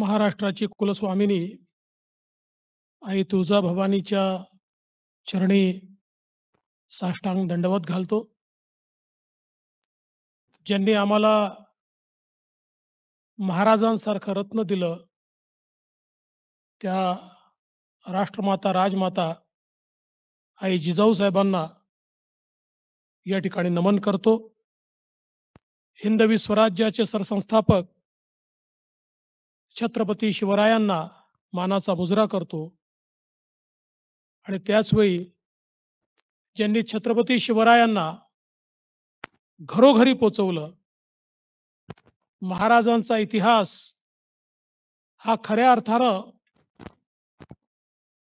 महाराष्ट्राची कुलस्वामिनी आई तुळजा भवानीच्या चरणी साष्टांग दंडवत घालतो ज्यांनी आम्हाला महाराजांसारखं रत्न दिलं त्या राष्ट्रमाता राजमाता आई जिजाऊ साहेबांना या ठिकाणी नमन करतो हिंदवी स्वराज्याचे सरसंस्थापक छत्रपती शिवरायांना मानाचा मुजरा करतो आणि त्याच वेळी ज्यांनी छत्रपती शिवरायांना घरोघरी पोचवलं महाराजांचा इतिहास हा खऱ्या अर्थानं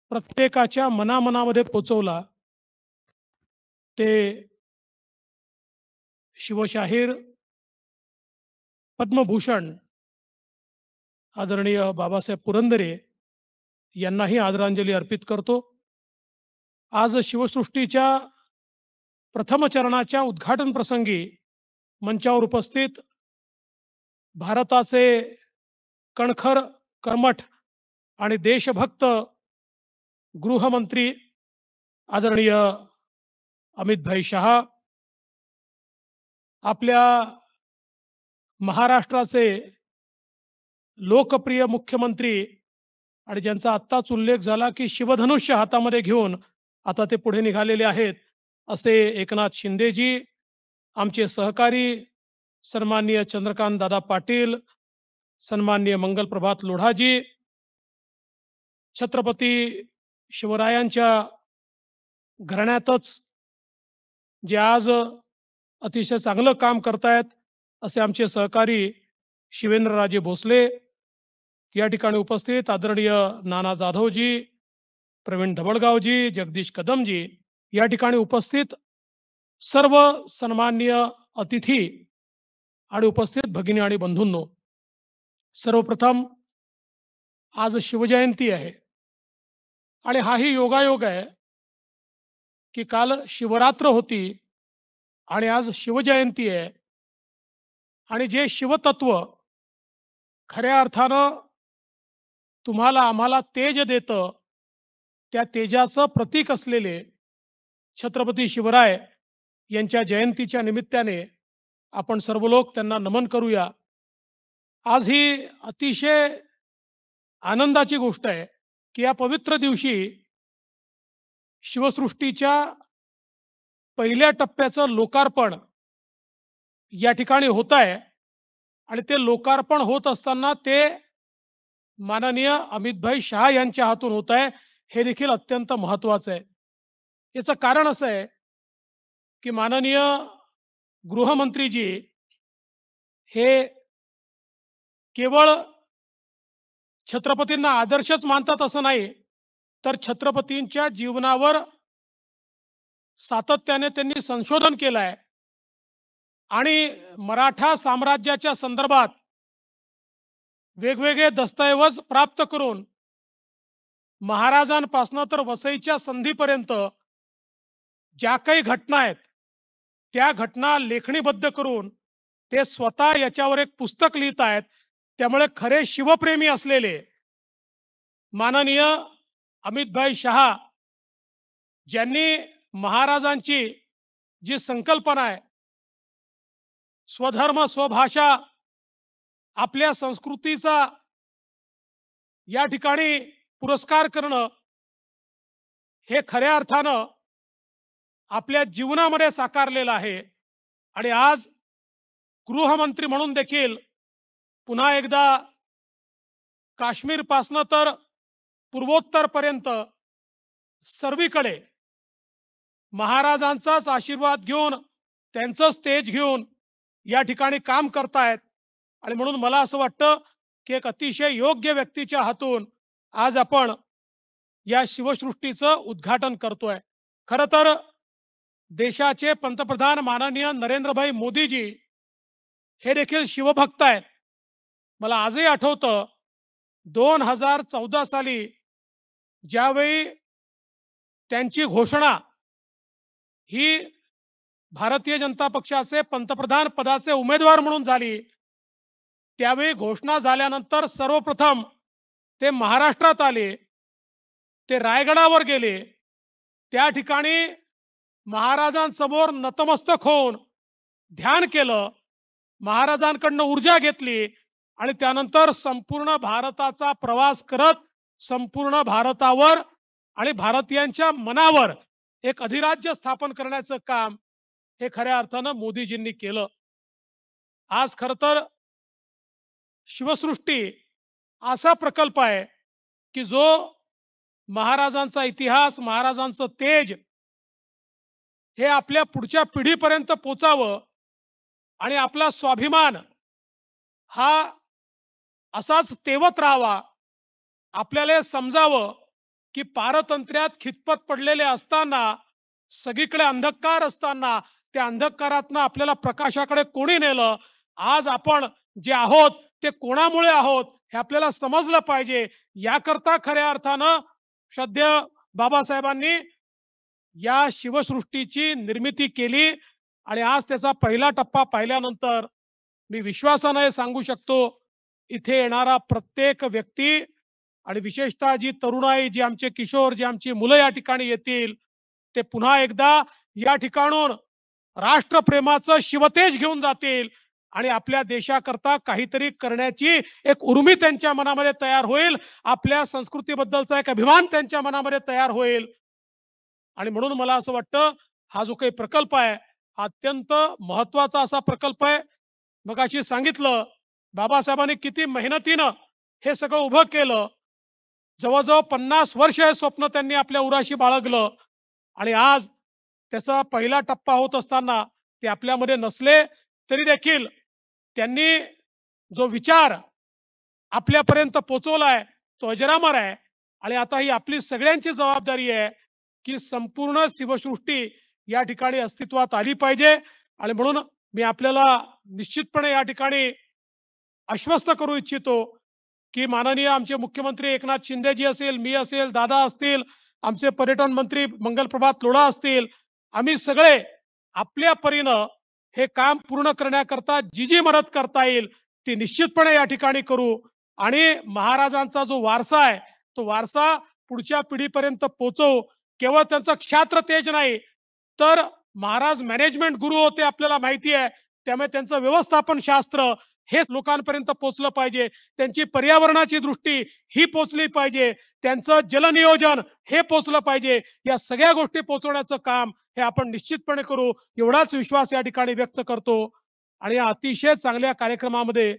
प्रत्येकाच्या मनामनामध्ये पोचवला ते शिवशाहीर पद्मभूषण आदरणीय बाबासाहेब पुरंदरे यांनाही आदरांजली अर्पित करतो आज शिवसृष्टीच्या प्रथम चरणाच्या उद्घाटन प्रसंगी मंचावर उपस्थित भारताचे कणखर कर्मठ आणि देशभक्त गृहमंत्री आदरणीय अमित भाई शहा आपल्या महाराष्ट्राचे लोकप्रिय मुख्यमंत्री आणि ज्यांचा आत्ताच उल्लेख झाला की शिवधनुष्य हातामध्ये घेऊन आता ते पुढे निघालेले आहेत असे एकनाथ शिंदेजी आमचे सहकारी सन्माननीय चंद्रकांत दादा पाटील सन्माननीय मंगलप्रभात लोढाजी छत्रपती शिवरायांच्या घराण्यातच जे आज अतिशय चांगलं काम करतायत असे आमचे सहकारी शिवेंद्रराजे भोसले या ठिकाणी उपस्थित आदरणीय नाना जाधवजी प्रवीण धबडगावजी जगदीश कदमजी या ठिकाणी उपस्थित सर्व सन्माननीय अतिथी आणि उपस्थित भगिनी आणि बंधूंनो सर्वप्रथम आज शिवजयंती आहे आणि हाही योगायोग आहे की काल शिवरात्र होती आणि आज शिवजयंती आहे आणि जे शिवतत्व खऱ्या अर्थानं तुम्हाला आम्हाला तेज देतं त्या तेजाचं प्रतीक असलेले छत्रपती शिवराय यांच्या जयंतीच्या निमित्ताने आपण सर्व लोक त्यांना नमन करूया आज ही अतिशय आनंदाची गोष्ट आहे की या पवित्र दिवशी शिवसृष्टीच्या पहिल्या टप्प्याचं लोकार्पण या ठिकाणी होत आहे आणि ते लोकार्पण होत असताना ते माननीय अमितभाई शाह यांच्या हातून होत आहे हे देखील अत्यंत महत्वाचं आहे याचं कारण असं आहे की माननीय गृहमंत्रीजी हे केवळ छत्रपतींना आदर्शच मानतात असं नाही तर छत्रपतींच्या जीवनावर सातत्याने त्यांनी संशोधन केलं आहे आणि मराठा साम्राज्याच्या संदर्भात वेगवेगळे दस्तऐवज प्राप्त करून महाराजांपासनं तर वसईच्या संधीपर्यंत ज्या काही घटना आहेत त्या घटना लेखणीबद्ध करून ते स्वतः याच्यावर एक पुस्तक लिहित आहेत त्यामुळे खरे शिवप्रेमी असलेले माननीय अमितभाई शहा ज्यांनी महाराजांची जी संकल्पना आहे स्वधर्म स्वभाषा आपल्या संस्कृतीचा या ठिकाणी पुरस्कार करणं हे खऱ्या अर्थानं आपल्या जीवनामध्ये साकारलेलं आहे आणि आज गृहमंत्री म्हणून देखील पुन्हा एकदा काश्मीरपासनं तर पूर्वोत्तरपर्यंत सर्वीकडे महाराजांचाच आशीर्वाद घेऊन त्यांचंच तेज घेऊन या ठिकाणी काम करतायत आणि म्हणून मला असं वाटतं की एक अतिशय योग्य व्यक्तीच्या हातून आज आपण या शिवसृष्टीचं उद्घाटन करतोय खर तर देशाचे पंतप्रधान माननीय नरेंद्रभाई मोदीजी हे देखील शिवभक्त आहेत मला आजही आठवतं दोन हजार चौदा साली ज्यावेळी त्यांची घोषणा ही भारतीय जनता पक्षाचे पंतप्रधान पदाचे उमेदवार म्हणून झाली त्यावेळी घोषणा झाल्यानंतर सर्वप्रथम ते महाराष्ट्रात आले ते रायगडावर गेले त्या ठिकाणी महाराजांसमोर नतमस्तक होऊन ध्यान केलं महाराजांकडनं ऊर्जा घेतली आणि त्यानंतर संपूर्ण भारताचा प्रवास करत संपूर्ण भारतावर आणि भारतीयांच्या मनावर एक अधिराज्य स्थापन करण्याचं काम हे खऱ्या अर्थानं मोदीजींनी केलं आज खर तर शिवसृष्टी असा प्रकल्प आहे की जो महाराजांचा इतिहास महाराजांचं तेज हे आपल्या पुढच्या पिढीपर्यंत पोचावं आणि आपला स्वाभिमान हा असाच तेवत राहावा आपल्याला समजावं की पारतंत्र्यात खितपत पडलेले असताना सगळीकडे अंधकार असताना त्या अंधकारातनं आपल्याला प्रकाशाकडे कोणी नेलं आज आपण जे आहोत ते कोणामुळे आहोत हे आपल्याला समजलं पाहिजे याकरता खऱ्या अर्थानं श्रद्धे बाबासाहेबांनी या शिवसृष्टीची निर्मिती केली आणि आज त्याचा पहिला टप्पा पाहिल्यानंतर मी विश्वासाने सांगू शकतो इथे येणारा प्रत्येक व्यक्ती आणि विशेषतः जी तरुणाई जी आमचे किशोर जी आमची मुलं या ठिकाणी येतील ते पुन्हा एकदा या ठिकाणून राष्ट्रप्रेमाचं शिवतेज घेऊन जातील आणि आपल्या देशाकरता काहीतरी करण्याची एक उर्मी त्यांच्या मनामध्ये तयार होईल आपल्या संस्कृतीबद्दलचा एक अभिमान त्यांच्या मनामध्ये तयार होईल आणि म्हणून मला असं वाटतं हा जो काही प्रकल्प आहे अत्यंत महत्वाचा असा प्रकल्प आहे मग अशी सांगितलं बाबासाहेबांनी किती मेहनतीनं हे सगळं उभं केलं जवळजवळ पन्नास वर्ष हे स्वप्न त्यांनी आपल्या उराशी बाळगलं आणि आज त्याचा पहिला टप्पा होत असताना ते आपल्यामध्ये नसले तरी देखील त्यांनी जो विचार आपल्यापर्यंत आहे तो अजरामर आहे आणि आता ही आपली सगळ्यांची जबाबदारी आहे की संपूर्ण शिवसृष्टी या ठिकाणी अस्तित्वात आली पाहिजे आणि म्हणून मी आपल्याला निश्चितपणे या ठिकाणी आश्वस्त करू इच्छितो की माननीय आमचे मुख्यमंत्री एकनाथ शिंदेजी असेल मी असेल दादा असतील आमचे पर्यटन मंत्री मंगलप्रभात लोढा असतील आम्ही सगळे आपल्या परीनं हे काम पूर्ण करण्याकरता जी जी मदत करता येईल ती निश्चितपणे या ठिकाणी करू आणि महाराजांचा जो वारसा आहे तो वारसा पुढच्या पिढीपर्यंत पोहोचवू केवळ त्यांचं क्षात्र तेज नाही तर महाराज मॅनेजमेंट गुरु होते आपल्याला माहिती आहे त्यामुळे त्यांचं व्यवस्थापन शास्त्र हे लोकांपर्यंत पोचलं पाहिजे त्यांची पर्यावरणाची दृष्टी ही पोचली पाहिजे त्यांचं जलनियोजन हे पोचलं पाहिजे या सगळ्या गोष्टी पोचवण्याचं काम हे आपण निश्चितपणे करू एवढाच विश्वास या ठिकाणी व्यक्त करतो आणि अतिशय चांगल्या कार्यक्रमामध्ये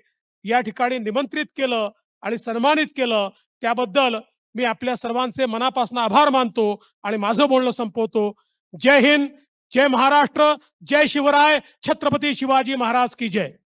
या ठिकाणी निमंत्रित केलं आणि सन्मानित केलं त्याबद्दल मी आपल्या सर्वांचे मनापासून आभार मानतो आणि माझं बोलणं संपवतो जय हिंद जय महाराष्ट्र जय शिवराय छत्रपती शिवाजी महाराज की जय